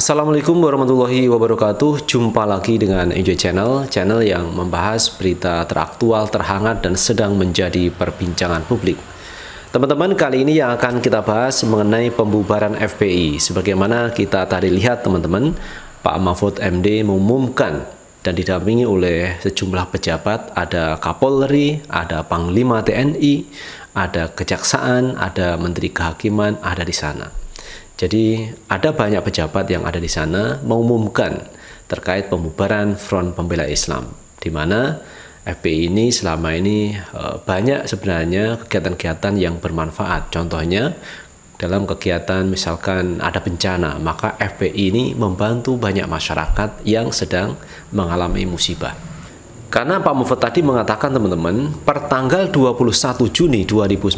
Assalamualaikum warahmatullahi wabarakatuh Jumpa lagi dengan Enjoy Channel Channel yang membahas berita teraktual, terhangat, dan sedang menjadi perbincangan publik Teman-teman, kali ini yang akan kita bahas mengenai pembubaran FPI Sebagaimana kita tadi lihat teman-teman Pak Mahfud MD mengumumkan dan didampingi oleh sejumlah pejabat ada Kapolri, ada Panglima TNI, ada Kejaksaan, ada Menteri Kehakiman, ada di sana. Jadi ada banyak pejabat yang ada di sana mengumumkan terkait pembubaran Front Pembela Islam, di mana FPI ini selama ini e, banyak sebenarnya kegiatan-kegiatan yang bermanfaat. Contohnya dalam kegiatan misalkan ada bencana, maka FPI ini membantu banyak masyarakat yang sedang mengalami musibah. Karena Pak Mufet tadi mengatakan teman-teman, per tanggal 21 Juni 2019,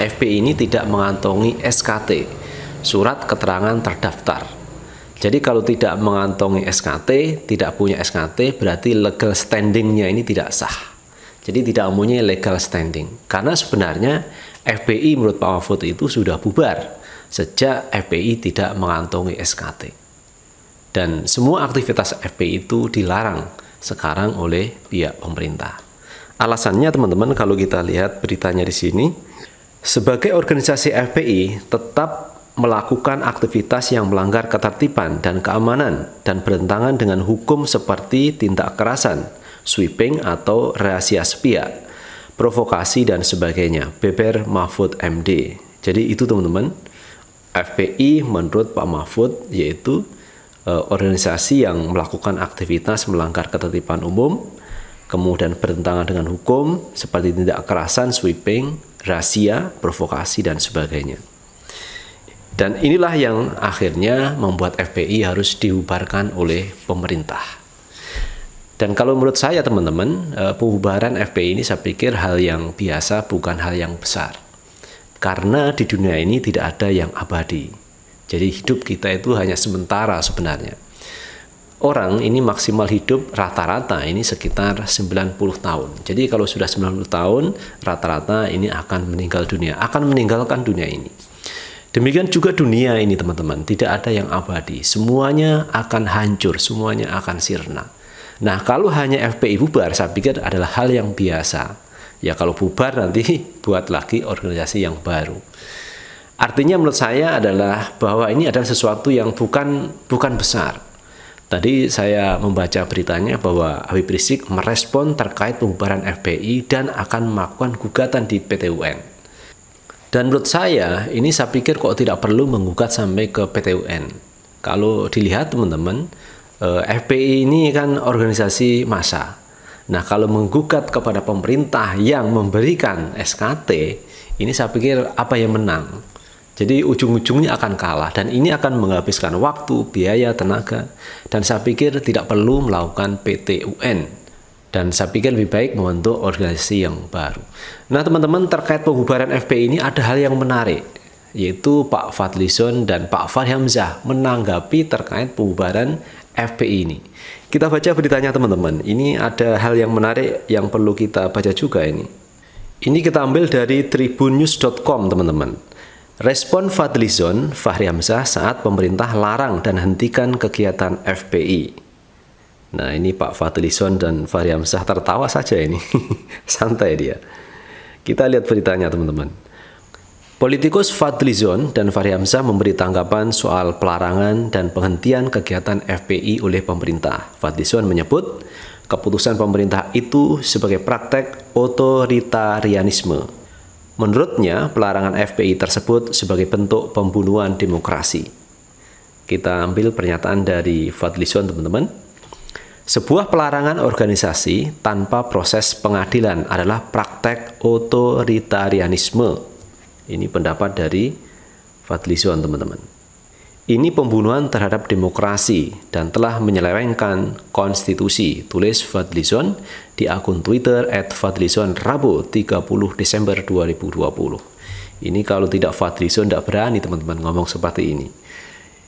FPI ini tidak mengantongi SKT surat keterangan terdaftar. Jadi kalau tidak mengantongi SKT, tidak punya SKT, berarti legal standingnya ini tidak sah. Jadi tidak mempunyai legal standing. Karena sebenarnya FPI menurut Pak Mahfud itu sudah bubar sejak FPI tidak mengantongi SKT. Dan semua aktivitas FPI itu dilarang sekarang oleh pihak pemerintah. Alasannya teman-teman kalau kita lihat beritanya di sini, sebagai organisasi FPI tetap melakukan aktivitas yang melanggar ketertiban dan keamanan dan bertentangan dengan hukum seperti tindak kerasan, sweeping atau rahasia sepia, provokasi dan sebagainya. Beber Mahfud MD. Jadi itu teman-teman, FPI menurut Pak Mahfud yaitu e, organisasi yang melakukan aktivitas melanggar ketertiban umum, kemudian bertentangan dengan hukum seperti tindak kerasan, sweeping, rahasia, provokasi dan sebagainya. Dan inilah yang akhirnya membuat FPI harus diubarkan oleh pemerintah. Dan kalau menurut saya teman-teman, eh, pembubaran FPI ini saya pikir hal yang biasa bukan hal yang besar. Karena di dunia ini tidak ada yang abadi. Jadi hidup kita itu hanya sementara sebenarnya. Orang ini maksimal hidup rata-rata ini sekitar 90 tahun. Jadi kalau sudah 90 tahun, rata-rata ini akan meninggal dunia, akan meninggalkan dunia ini. Demikian juga dunia ini teman-teman, tidak ada yang abadi. Semuanya akan hancur, semuanya akan sirna. Nah, kalau hanya FPI bubar, saya pikir adalah hal yang biasa. Ya, kalau bubar nanti buat lagi organisasi yang baru. Artinya menurut saya adalah bahwa ini adalah sesuatu yang bukan bukan besar. Tadi saya membaca beritanya bahwa Habib Rizik merespon terkait pembubaran FPI dan akan melakukan gugatan di PTUN UN. Dan menurut saya, ini saya pikir kok tidak perlu menggugat sampai ke PTUN. Kalau dilihat teman-teman, eh, FPI ini kan organisasi massa. Nah, kalau menggugat kepada pemerintah yang memberikan SKT, ini saya pikir apa yang menang? Jadi ujung-ujungnya akan kalah dan ini akan menghabiskan waktu, biaya, tenaga dan saya pikir tidak perlu melakukan PTUN dan saya pikir lebih baik membentuk organisasi yang baru. Nah, teman-teman terkait pembubaran FPI ini ada hal yang menarik yaitu Pak Fadlison dan Pak Fahri Hamzah menanggapi terkait pembubaran FPI ini. Kita baca beritanya teman-teman. Ini ada hal yang menarik yang perlu kita baca juga ini. Ini kita ambil dari tribunnews.com teman-teman. Respon Fadlizon, Fahri Hamzah saat pemerintah larang dan hentikan kegiatan FPI. Nah ini Pak Fadlizon dan Fahri Hamzah tertawa saja ini, santai dia. Kita lihat beritanya teman-teman. Politikus Fadlizon dan Fahri Hamzah memberi tanggapan soal pelarangan dan penghentian kegiatan FPI oleh pemerintah. Fadlizon menyebut keputusan pemerintah itu sebagai praktek otoritarianisme. Menurutnya, pelarangan FPI tersebut sebagai bentuk pembunuhan demokrasi. Kita ambil pernyataan dari Fadlizon, teman-teman. Sebuah pelarangan organisasi tanpa proses pengadilan adalah praktek otoritarianisme. Ini pendapat dari Fadlizon, teman-teman. Ini pembunuhan terhadap demokrasi dan telah menyelewengkan konstitusi, tulis Fadlizon di akun Twitter at Fadlizon Rabu 30 Desember 2020. Ini kalau tidak Fadlizon tidak berani teman-teman ngomong seperti ini.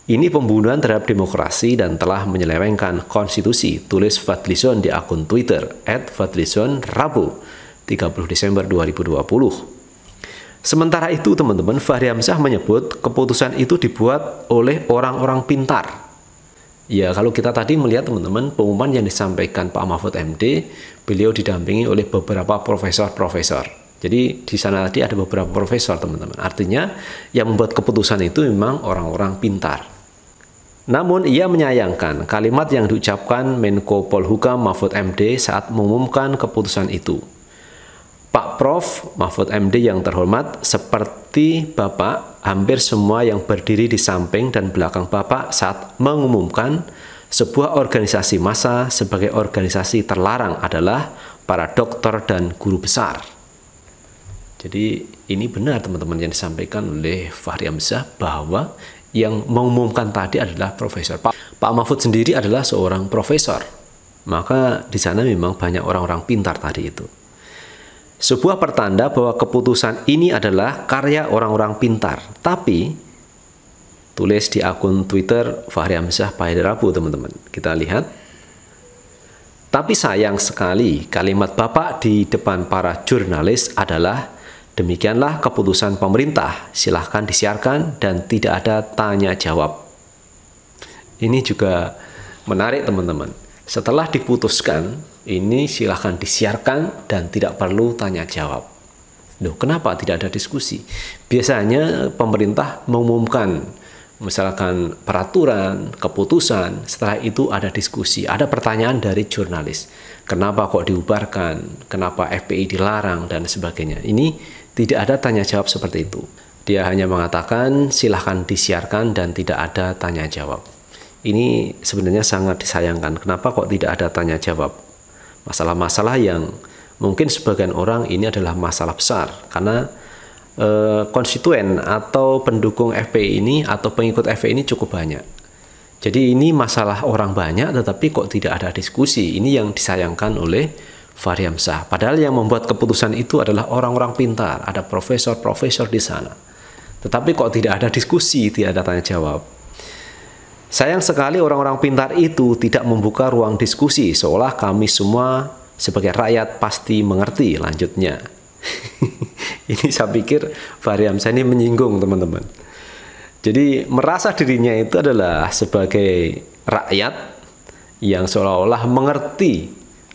Ini pembunuhan terhadap demokrasi dan telah menyelewengkan konstitusi, tulis Fadlison di akun Twitter, at Fadlison Rabu, 30 Desember 2020. Sementara itu, teman-teman, Fahri Hamzah menyebut keputusan itu dibuat oleh orang-orang pintar. Ya, kalau kita tadi melihat teman-teman pengumuman yang disampaikan Pak Mahfud MD, beliau didampingi oleh beberapa profesor-profesor. Jadi di sana tadi ada beberapa profesor teman-teman. Artinya yang membuat keputusan itu memang orang-orang pintar. Namun ia menyayangkan kalimat yang diucapkan Menko Polhukam Mahfud MD saat mengumumkan keputusan itu. Pak Prof. Mahfud MD yang terhormat, seperti Bapak, hampir semua yang berdiri di samping dan belakang Bapak saat mengumumkan sebuah organisasi massa sebagai organisasi terlarang adalah para dokter dan guru besar. Jadi ini benar teman-teman yang disampaikan oleh Fahri Hamzah bahwa yang mengumumkan tadi adalah profesor. Pak, Pak Mahfud sendiri adalah seorang profesor. Maka di sana memang banyak orang-orang pintar tadi itu. Sebuah pertanda bahwa keputusan ini adalah karya orang-orang pintar. Tapi tulis di akun Twitter Fahri Hamzah Pak Rabu, teman-teman. Kita lihat. Tapi sayang sekali kalimat Bapak di depan para jurnalis adalah Demikianlah keputusan pemerintah. Silahkan disiarkan dan tidak ada tanya jawab. Ini juga menarik teman-teman. Setelah diputuskan, ini silahkan disiarkan dan tidak perlu tanya jawab. Loh, kenapa tidak ada diskusi? Biasanya pemerintah mengumumkan misalkan peraturan, keputusan, setelah itu ada diskusi, ada pertanyaan dari jurnalis. Kenapa kok diubarkan? Kenapa FPI dilarang dan sebagainya. Ini tidak ada tanya jawab seperti itu. Dia hanya mengatakan silahkan disiarkan dan tidak ada tanya jawab. Ini sebenarnya sangat disayangkan. Kenapa kok tidak ada tanya jawab? Masalah-masalah yang mungkin sebagian orang ini adalah masalah besar karena eh, konstituen atau pendukung FP ini atau pengikut FP ini cukup banyak. Jadi ini masalah orang banyak tetapi kok tidak ada diskusi. Ini yang disayangkan oleh Hamzah. Padahal yang membuat keputusan itu adalah orang-orang pintar, ada profesor-profesor di sana. Tetapi kok tidak ada diskusi, tidak ada tanya jawab. Sayang sekali orang-orang pintar itu tidak membuka ruang diskusi, seolah kami semua sebagai rakyat pasti mengerti lanjutnya. ini saya pikir Fahri Hamzah ini menyinggung teman-teman. Jadi merasa dirinya itu adalah sebagai rakyat yang seolah-olah mengerti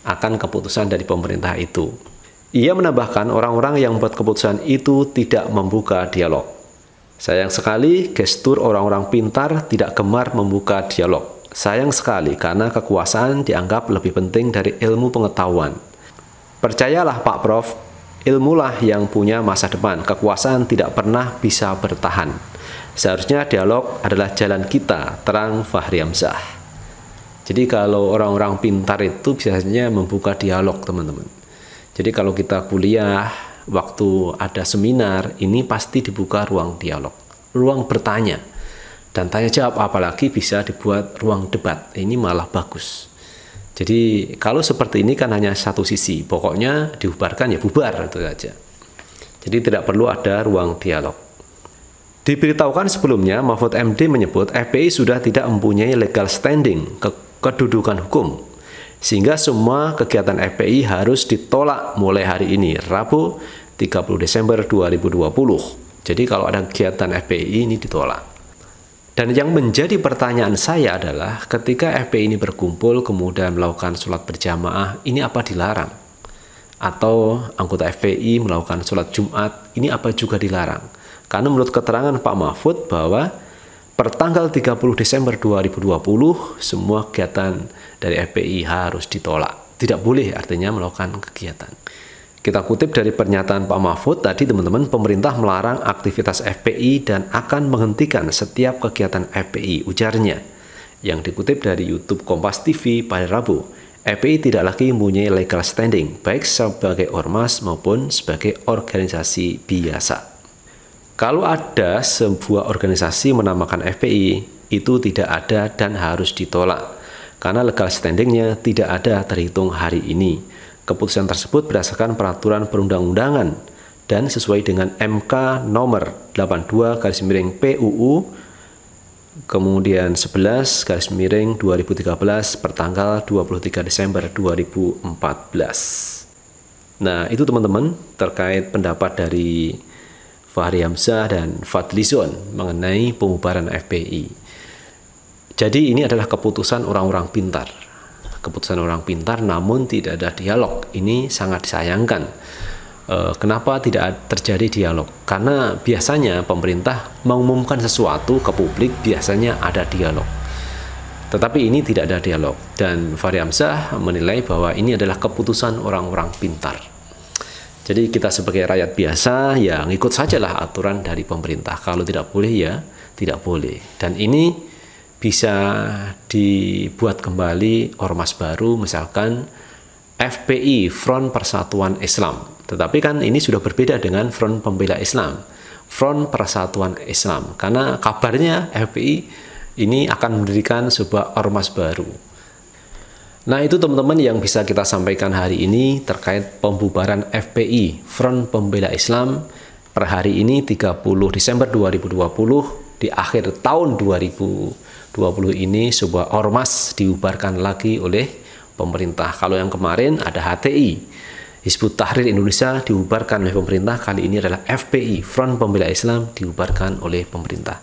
akan keputusan dari pemerintah itu. Ia menambahkan orang-orang yang membuat keputusan itu tidak membuka dialog. Sayang sekali gestur orang-orang pintar tidak gemar membuka dialog. Sayang sekali karena kekuasaan dianggap lebih penting dari ilmu pengetahuan. Percayalah Pak Prof, ilmulah yang punya masa depan. Kekuasaan tidak pernah bisa bertahan. Seharusnya dialog adalah jalan kita, terang Fahri Hamzah. Jadi kalau orang-orang pintar itu biasanya membuka dialog teman-teman. Jadi kalau kita kuliah, waktu ada seminar, ini pasti dibuka ruang dialog, ruang bertanya. Dan tanya jawab apalagi bisa dibuat ruang debat. Ini malah bagus. Jadi kalau seperti ini kan hanya satu sisi, pokoknya dibubarkan ya bubar itu saja. Jadi tidak perlu ada ruang dialog. Diberitahukan sebelumnya, Mahfud MD menyebut FPI sudah tidak mempunyai legal standing ke kedudukan hukum. Sehingga semua kegiatan FPI harus ditolak mulai hari ini, Rabu 30 Desember 2020. Jadi kalau ada kegiatan FPI ini ditolak. Dan yang menjadi pertanyaan saya adalah ketika FPI ini berkumpul kemudian melakukan sholat berjamaah, ini apa dilarang? Atau anggota FPI melakukan sholat Jumat, ini apa juga dilarang? Karena menurut keterangan Pak Mahfud bahwa pertanggal 30 Desember 2020 semua kegiatan dari FPI harus ditolak. Tidak boleh artinya melakukan kegiatan. Kita kutip dari pernyataan Pak Mahfud tadi teman-teman, pemerintah melarang aktivitas FPI dan akan menghentikan setiap kegiatan FPI, ujarnya. Yang dikutip dari YouTube Kompas TV pada Rabu, FPI tidak lagi mempunyai legal standing, baik sebagai ormas maupun sebagai organisasi biasa. Kalau ada sebuah organisasi menamakan FPI, itu tidak ada dan harus ditolak. Karena legal standingnya tidak ada terhitung hari ini. Keputusan tersebut berdasarkan peraturan perundang-undangan dan sesuai dengan MK nomor 82 garis miring PUU kemudian 11 garis miring 2013 pertanggal 23 Desember 2014. Nah, itu teman-teman terkait pendapat dari Fahri Hamzah dan Fadlizon mengenai pembubaran FPI. Jadi ini adalah keputusan orang-orang pintar. Keputusan orang pintar namun tidak ada dialog. Ini sangat disayangkan. E, kenapa tidak terjadi dialog? Karena biasanya pemerintah mengumumkan sesuatu ke publik biasanya ada dialog. Tetapi ini tidak ada dialog dan Fahri Hamzah menilai bahwa ini adalah keputusan orang-orang pintar. Jadi kita sebagai rakyat biasa ya ngikut sajalah aturan dari pemerintah. Kalau tidak boleh ya tidak boleh. Dan ini bisa dibuat kembali ormas baru misalkan FPI Front Persatuan Islam. Tetapi kan ini sudah berbeda dengan Front Pembela Islam. Front Persatuan Islam karena kabarnya FPI ini akan mendirikan sebuah ormas baru Nah itu teman-teman yang bisa kita sampaikan hari ini terkait pembubaran FPI, Front Pembela Islam, per hari ini 30 Desember 2020, di akhir tahun 2020 ini sebuah ormas diubarkan lagi oleh pemerintah. Kalau yang kemarin ada HTI, Hizbut Tahrir Indonesia diubarkan oleh pemerintah, kali ini adalah FPI, Front Pembela Islam diubarkan oleh pemerintah.